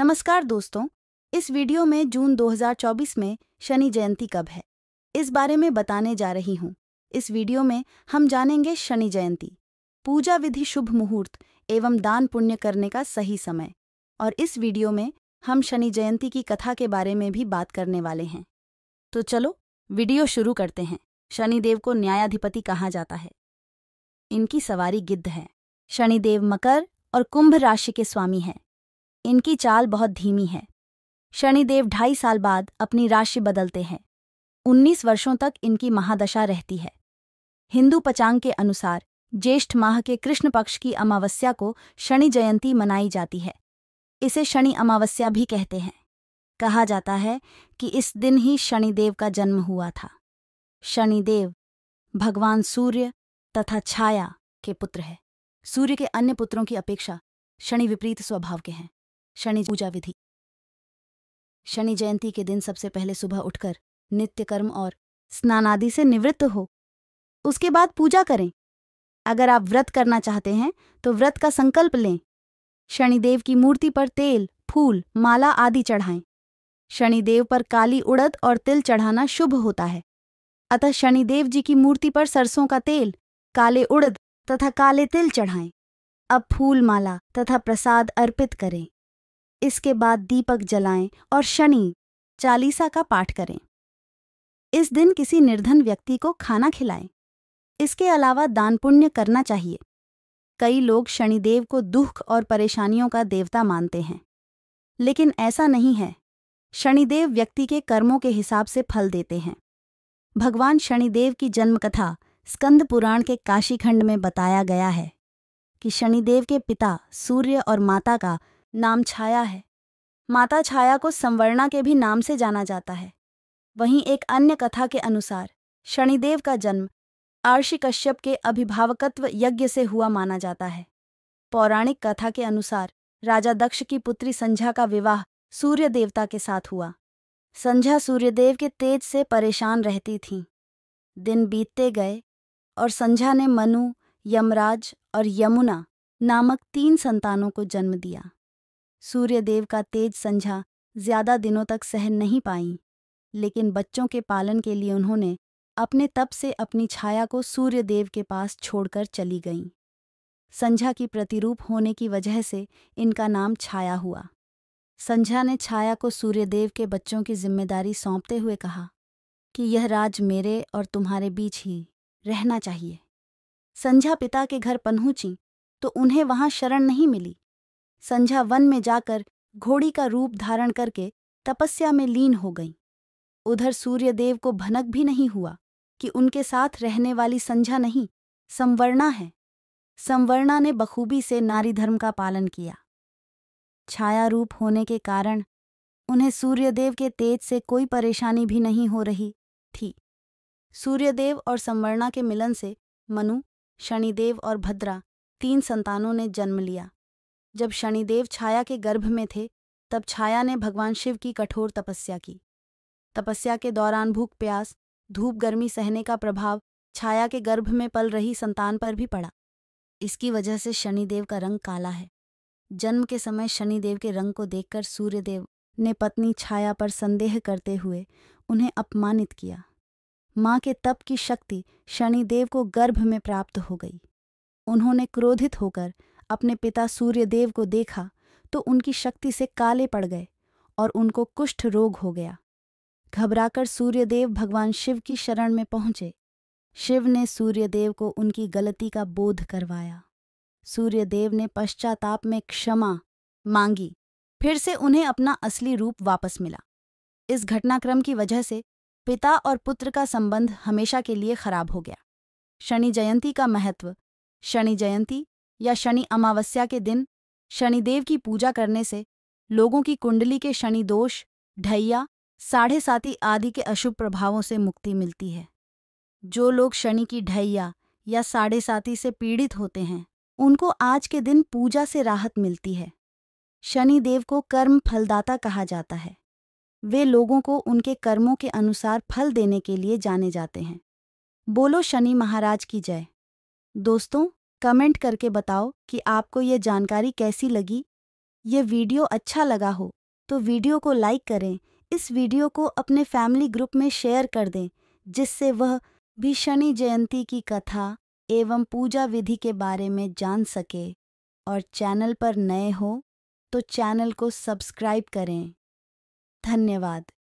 नमस्कार दोस्तों इस वीडियो में जून 2024 में शनि जयंती कब है इस बारे में बताने जा रही हूँ इस वीडियो में हम जानेंगे शनि जयंती पूजा विधि शुभ मुहूर्त एवं दान पुण्य करने का सही समय और इस वीडियो में हम शनि जयंती की कथा के बारे में भी बात करने वाले हैं तो चलो वीडियो शुरू करते हैं शनिदेव को न्यायाधिपति कहा जाता है इनकी सवारी गिद्ध है शनिदेव मकर और कुंभ राशि के स्वामी हैं इनकी चाल बहुत धीमी है शनिदेव ढाई साल बाद अपनी राशि बदलते हैं उन्नीस वर्षों तक इनकी महादशा रहती है हिंदू पचांग के अनुसार ज्येष्ठ माह के कृष्ण पक्ष की अमावस्या को शनि जयंती मनाई जाती है इसे शनि अमावस्या भी कहते हैं कहा जाता है कि इस दिन ही शनिदेव का जन्म हुआ था शनिदेव भगवान सूर्य तथा छाया के पुत्र है सूर्य के अन्य पुत्रों की अपेक्षा शनि विपरीत स्वभाव के हैं शनि पूजा विधि शनि जयंती के दिन सबसे पहले सुबह उठकर नित्य कर्म और स्नानादि से निवृत्त हो उसके बाद पूजा करें अगर आप व्रत करना चाहते हैं तो व्रत का संकल्प लें शनिदेव की मूर्ति पर तेल फूल माला आदि चढ़ाएं शनिदेव पर काली उड़द और तिल चढ़ाना शुभ होता है अतः शनिदेव जी की मूर्ति पर सरसों का तेल काले उड़द तथा काले तिल चढ़ाएं अब फूल माला तथा प्रसाद अर्पित करें इसके बाद दीपक जलाएं और शनि चालीसा का पाठ करें इस दिन किसी निर्धन व्यक्ति को खाना खिलाएं इसके अलावा दान पुण्य करना चाहिए कई लोग शनिदेव को दुख और परेशानियों का देवता मानते हैं लेकिन ऐसा नहीं है शनिदेव व्यक्ति के कर्मों के हिसाब से फल देते हैं भगवान शनिदेव की जन्मकथा स्कंद पुराण के काशीखंड में बताया गया है कि शनिदेव के पिता सूर्य और माता का नाम छाया है माता छाया को संवर्णा के भी नाम से जाना जाता है वहीं एक अन्य कथा के अनुसार शनिदेव का जन्म आर्षी कश्यप के अभिभावकत्व यज्ञ से हुआ माना जाता है पौराणिक कथा के अनुसार राजा दक्ष की पुत्री संझा का विवाह सूर्य देवता के साथ हुआ संझा सूर्यदेव के तेज से परेशान रहती थीं दिन बीतते गए और संझा ने मनु यमराज और यमुना नामक तीन संतानों को जन्म दिया सूर्यदेव का तेज संझा ज्यादा दिनों तक सहन नहीं पाईं लेकिन बच्चों के पालन के लिए उन्होंने अपने तप से अपनी छाया को सूर्यदेव के पास छोड़कर चली गईं संझा की प्रतिरूप होने की वजह से इनका नाम छाया हुआ संझा ने छाया को सूर्यदेव के बच्चों की जिम्मेदारी सौंपते हुए कहा कि यह राज मेरे और तुम्हारे बीच ही रहना चाहिए संझा पिता के घर पहुंची तो उन्हें वहां शरण नहीं मिली संझा वन में जाकर घोड़ी का रूप धारण करके तपस्या में लीन हो गई उधर सूर्यदेव को भनक भी नहीं हुआ कि उनके साथ रहने वाली संझा नहीं संवर्णा है संवर्णा ने बखूबी से नारी धर्म का पालन किया छाया रूप होने के कारण उन्हें सूर्यदेव के तेज से कोई परेशानी भी नहीं हो रही थी सूर्यदेव और संवर्णा के मिलन से मनु शनिदेव और भद्रा तीन संतानों ने जन्म लिया जब शनिदेव छाया के गर्भ में थे तब छाया ने भगवान शिव की कठोर तपस्या की तपस्या के दौरान भूख प्यास धूप गर्मी सहने का प्रभाव छाया के गर्भ में पल रही संतान पर भी पड़ा इसकी वजह से शनिदेव का रंग काला है जन्म के समय शनिदेव के रंग को देखकर सूर्यदेव ने पत्नी छाया पर संदेह करते हुए उन्हें अपमानित किया माँ के तप की शक्ति शनिदेव को गर्भ में प्राप्त हो गई उन्होंने क्रोधित होकर अपने पिता सूर्यदेव को देखा तो उनकी शक्ति से काले पड़ गए और उनको कुष्ठ रोग हो गया घबराकर सूर्यदेव भगवान शिव की शरण में पहुंचे शिव ने सूर्यदेव को उनकी गलती का बोध करवाया सूर्यदेव ने पश्चाताप में क्षमा मांगी फिर से उन्हें अपना असली रूप वापस मिला इस घटनाक्रम की वजह से पिता और पुत्र का संबंध हमेशा के लिए खराब हो गया शनि जयंती का महत्व शनि जयंती या शनि अमावस्या के दिन शनिदेव की पूजा करने से लोगों की कुंडली के शनि दोष ढैया साढ़े साथी आदि के अशुभ प्रभावों से मुक्ति मिलती है जो लोग शनि की ढैया या साढ़े साथी से पीड़ित होते हैं उनको आज के दिन पूजा से राहत मिलती है शनि देव को कर्म फलदाता कहा जाता है वे लोगों को उनके कर्मों के अनुसार फल देने के लिए जाने जाते हैं बोलो शनि महाराज की जय दोस्तों कमेंट करके बताओ कि आपको ये जानकारी कैसी लगी ये वीडियो अच्छा लगा हो तो वीडियो को लाइक करें इस वीडियो को अपने फैमिली ग्रुप में शेयर कर दें जिससे वह भी शनि जयंती की कथा एवं पूजा विधि के बारे में जान सके और चैनल पर नए हो तो चैनल को सब्सक्राइब करें धन्यवाद